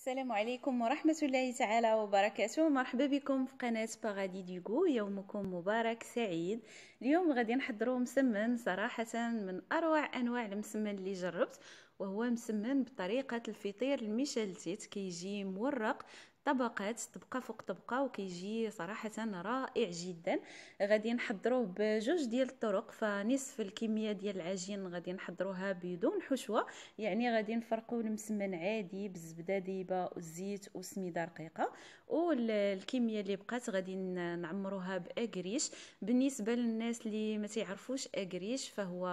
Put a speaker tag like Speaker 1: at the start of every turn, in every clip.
Speaker 1: السلام عليكم ورحمة الله تعالى وبركاته مرحبا بكم في قناة باغادي ديغو يومكم مبارك سعيد اليوم غادي نحضروا مسمن صراحة من أروع أنواع المسمن اللي جربت وهو مسمن بطريقة الفطير المشلتيت كيجي مورق طبقات طبقه فوق طبقه وكيجي صراحه رائع جدا غادي نحضروه بجوج ديال الطرق فنصف الكميه ديال العجين غادي نحضروها بدون حشوه يعني غادي نفرقوا المسمن عادي بالزبده ديبه والزيت والسميده رقيقه والكميه اللي بقات غادي نعمروها باكريش بالنسبه للناس اللي ما تيعرفوش اكريش فهو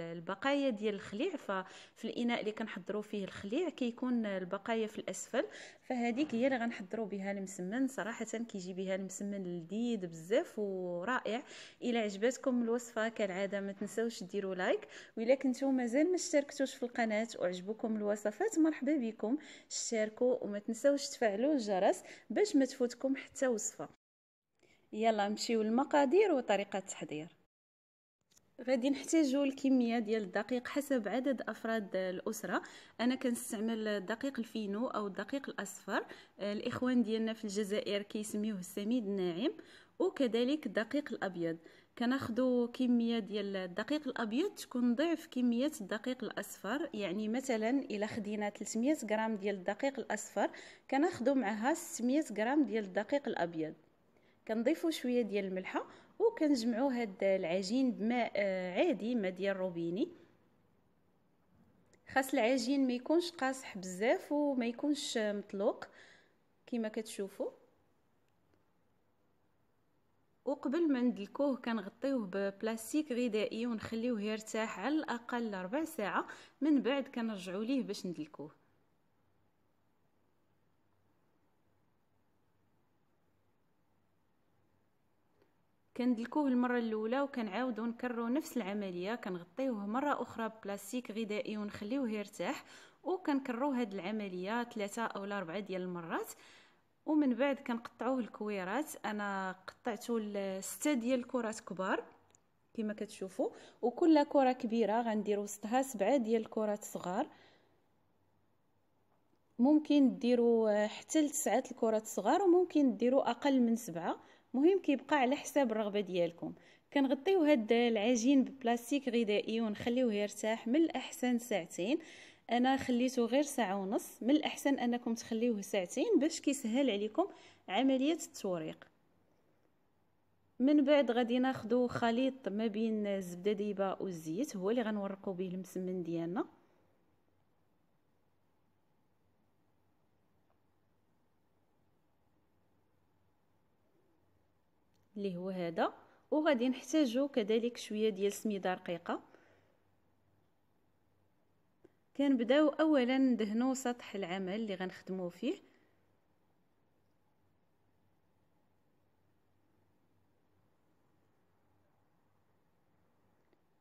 Speaker 1: البقايا ديال الخليع ففي الاناء اللي كنحضروا فيه الخليع كيكون البقايا في الاسفل فهذيك هي اللي غنحضروا بها المسمن صراحه كيجي بها المسمن لذيذ بزاف ورائع الى عجبتكم الوصفه كالعاده ما تنساوش ديروا لايك والا كنتو مازال ما اشتركتوش في القناه وعجبكم الوصفات مرحبا بكم شاركوا وما تنساوش تفعلوا الجرس باش ما تفوتكم حتى وصفه يلا نمشيو للمقادير وطريقه التحضير غادي نحتاجو الكميه ديال الدقيق حسب عدد افراد الاسره انا كنستعمل الدقيق الفينو او الدقيق الاصفر الاخوان ديالنا في الجزائر كيسميوه السميد الناعم وكذلك الدقيق الابيض كناخذوا كميه ديال الدقيق الابيض تكون ضعف كميه الدقيق الاصفر يعني مثلا الا خدينا 300 غرام ديال الدقيق الاصفر كناخذوا معها 600 غرام ديال الدقيق الابيض كنضيفوا شويه ديال الملحه وكنجمعوا هاد العجين بماء آه، عادي ماء ديال روبيني خاص العجين ما يكونش قاصح بزاف وما يكونش مطلوق كما كتشوفوا وقبل ما ندلكوه كنغطيوه ببلاستيك غذائي ونخليوه يرتاح على الاقل ربع ساعه من بعد كنرجعوا ليه باش ندلكوه كندلكوه المره الاولى وكنعاودو نكررو نفس العمليه كنغطيوه مره اخرى ببلاستيك غذائي ونخليوه يرتاح وكنكرروا هاد العمليه ثلاثة او اربعة ديال المرات ومن بعد كنقطعوه الكويرات انا قطعته لسته ديال الكرات كبار كما كتشوفوا وكل كره كبيره غندير وسطها سبعه ديال الكرات صغار ممكن ديروا حتى لتسعه الكرات صغار وممكن ديروا اقل من سبعه مهم كيبقى على حساب الرغبه ديالكم كنغطيو هاد العجين ببلاستيك غذائي ونخليوه يرتاح من الاحسن ساعتين انا خليته غير ساعه ونص من الاحسن انكم تخليوه ساعتين باش كيسهل عليكم عمليه التوريق من بعد غادي ناخذ خليط ما بين الزبده دايبه والزيت هو اللي غنورقوا به المسمن ديالنا اللي هو هذا وغادي نحتاجو كذلك شويه ديال سميده رقيقه كنبداو اولا ندهنو سطح العمل اللي غنخدمو فيه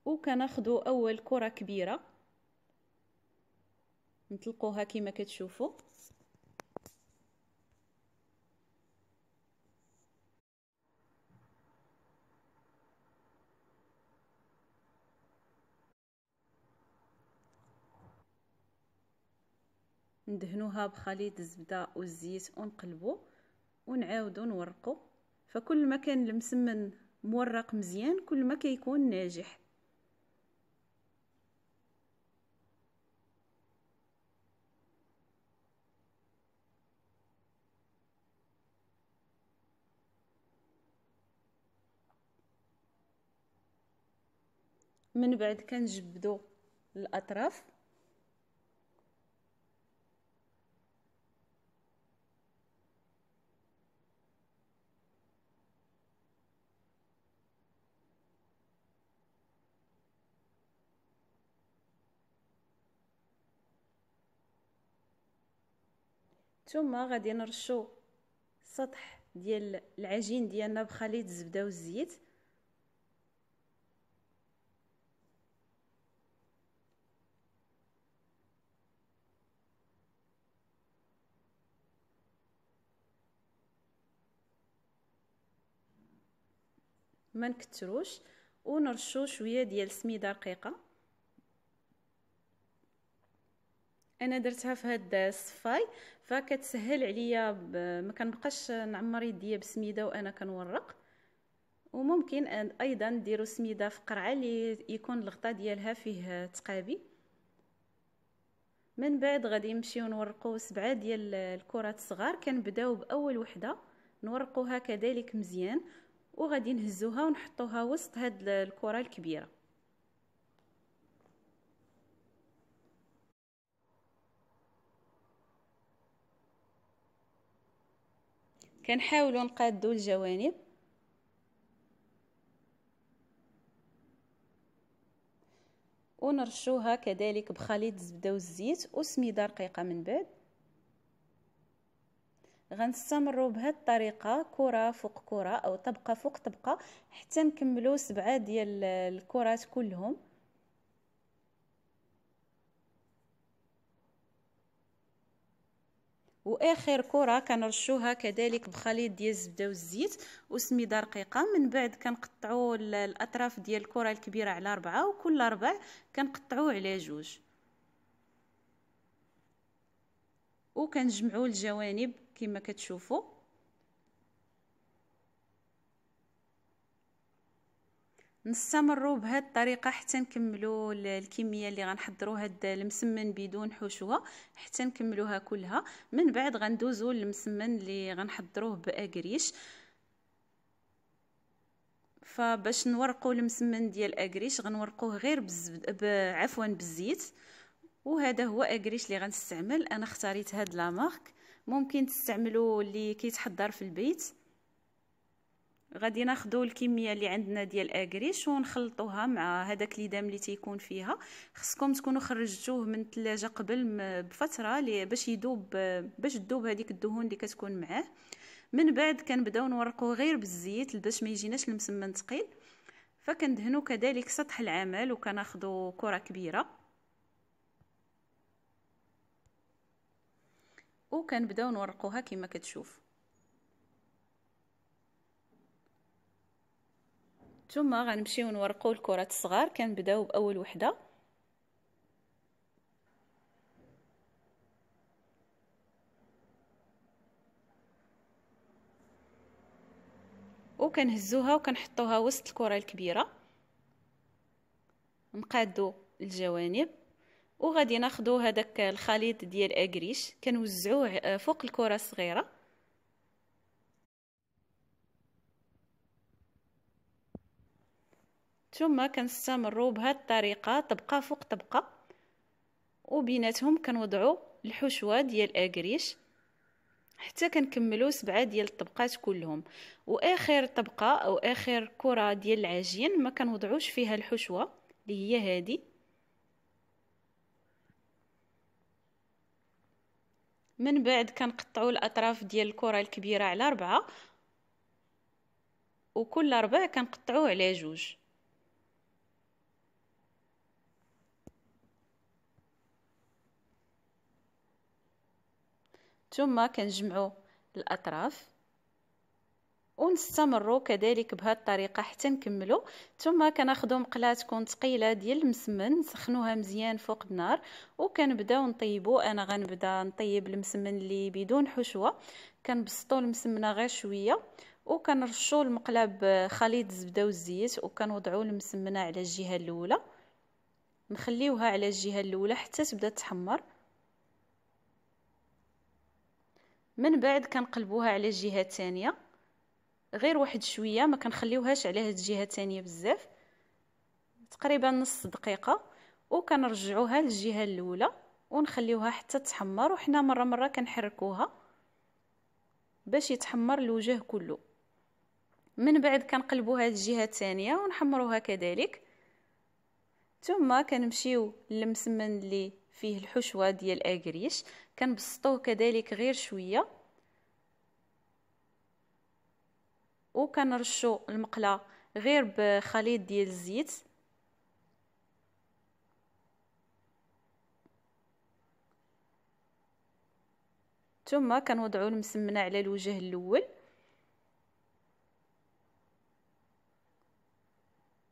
Speaker 1: وكناخدو اول كره كبيره نطلقوها كما كتشوفوا ندهنوها بخليط الزبده والزيت ونقلبو ونعاودو نورقو فكل ما كان المسمن مورق مزيان كل ما كيكون ناجح من بعد كنجبدو الاطراف ثم غادي نرشو السطح ديال العجين ديالنا بخليط الزبده والزيت ما نكتروش ونرشو شويه ديال السميده رقيقه انا درتها في هاد الصفاي فكتسهل عليا ب... ما كنبقاش نعمر يديا بسميده وانا كنورق وممكن ايضا ديروا سميده في قرعه اللي يكون الغطاء ديالها فيه تقابي من بعد غادي نمشيو نورقوا سبعه ديال الكرات الصغار كنبداو باول وحده نورقوها كذلك مزيان وغادي نهزوها ونحطوها وسط هاد الكره الكبيره كنحاولوا نقادو الجوانب ونرشوها كذلك بخليط الزبده والزيت وسميده رقيقه من بعد غنستمروا بهذه الطريقه كره فوق كره او طبقه فوق طبقه حتى نكملوا سبعه ديال الكرات كلهم واخر كره كنرشوها كذلك بخليط ديال الزبده والزيت وسميده رقيقه من بعد كنقطعوا الاطراف ديال الكره الكبيره على أربعة وكل ربع كنقطعوه على جوج وكنجمعوا الجوانب كما كتشوفوا نستمروا بهذه الطريقه حتى نكملوا الكميه اللي غنحضروا هذا المسمن بدون حشوه حتى نكملوها كلها من بعد غندوزوا للمسمن اللي غنحضروه باكريش فباش نورقوا المسمن ديال اكريش غنورقوه غير بالزبد عفوا بالزيت وهذا هو اكريش اللي غنستعمل انا اختاريت هاد لا ممكن تستعملوا اللي كيتحضر في البيت غادي ناخذوا الكميه اللي عندنا ديال اكريش ونخلطوها مع هذاك دام اللي تيكون فيها خصكم تكونوا خرجتوه من الثلاجه قبل بفتره باش يذوب باش تذوب هذيك الدهون اللي كتكون معاه من بعد كنبداو نورقوه غير بالزيت باش ما يجيناش المسمن ثقيل فكندهنوا كذلك سطح العمل وكناخذوا كره كبيره وكنبداو نورقوها كما كتشوفوا ثم غنمشيو نورقو الكرات الصغار كنبداو باول وحده وكنهزوها وكنحطوها وسط الكره الكبيره نقادو الجوانب وغادي ناخدو هذاك الخليط ديال اكريش كنوزعوه فوق الكره الصغيره ثم كنستمروا بهذه الطريقه طبقه فوق طبقه وبيناتهم كنوضعوا الحشوه ديال اكريش حتى كنكملوا سبعه ديال الطبقات كلهم واخر طبقه او اخر كره ديال العجين ما كنوضعوش فيها الحشوه اللي هي هذه من بعد كنقطعوا الاطراف ديال الكره الكبيره على ربعة وكل ربع كنقطعوه على جوج ثم كنجمعوا الاطراف ونستمروا كذلك بهذه الطريقه حتى نكملوا ثم كناخذوا مقله تكون ثقيله ديال المسمن نسخنوها مزيان فوق النار وكنبداو نطيبوا انا غنبدا نطيب المسمن اللي بدون حشوه كنبسطوا المسمنه غير شويه وكنرشوا المقله بخليط الزبده والزيت وكنوضعوا المسمنه على الجهه الاولى نخليوها على الجهه الاولى حتى تبدا تحمر من بعد كنقلبوها على الجهه الثانيه غير واحد شويه ما كنخليوهاش على هاد الجهه الثانيه بزاف تقريبا نص دقيقه وكنرجعوها للجهه الاولى ونخليوها حتى تحمر وحنا مره مره كنحركوها باش يتحمر الوجه كله من بعد كنقلبوها للجهه الثانيه ونحمروها كذلك ثم كنمشيو للمسمن اللي فيه الحشوه ديال اكريش كنبسطوه كذلك غير شويه وكنرشو المقله غير بخليط ديال الزيت ثم كنوضعو المسمنه على الوجه الاول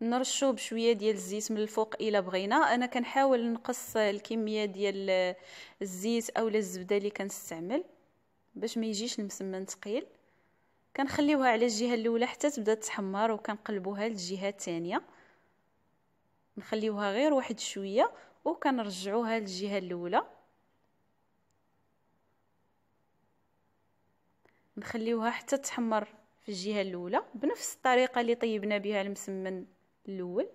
Speaker 1: نرشو بشويه ديال الزيت من الفوق الا بغينا انا كنحاول نقص الكميه ديال الزيت اولا الزبده اللي كنستعمل باش ما يجيش المسمن ثقيل كنخليوها على الجهه الاولى حتى تبدا تحمر وكنقلبوها للجهه الثانيه نخليوها غير واحد شويه وكنرجعوها للجهه الاولى نخليوها حتى تحمر في الجهه الاولى بنفس الطريقه اللي طيبنا بها المسمن الاول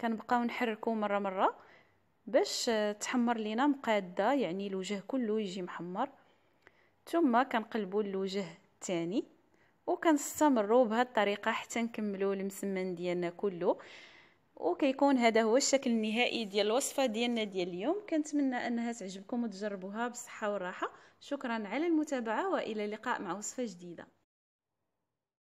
Speaker 1: كنبقاو نحركو مره مره باش آه، تحمر لينا مقاده يعني الوجه كله يجي محمر ثم كنقلبوا الوجه الثاني وكنستمروا بهذه الطريقه حتى نكملوا المسمن ديالنا كله وكيكون هذا هو الشكل النهائي ديال الوصفه ديالنا ديال اليوم كنتمنى انها تعجبكم وتجربوها بالصحه والراحه شكرا على المتابعه والى اللقاء مع وصفه جديده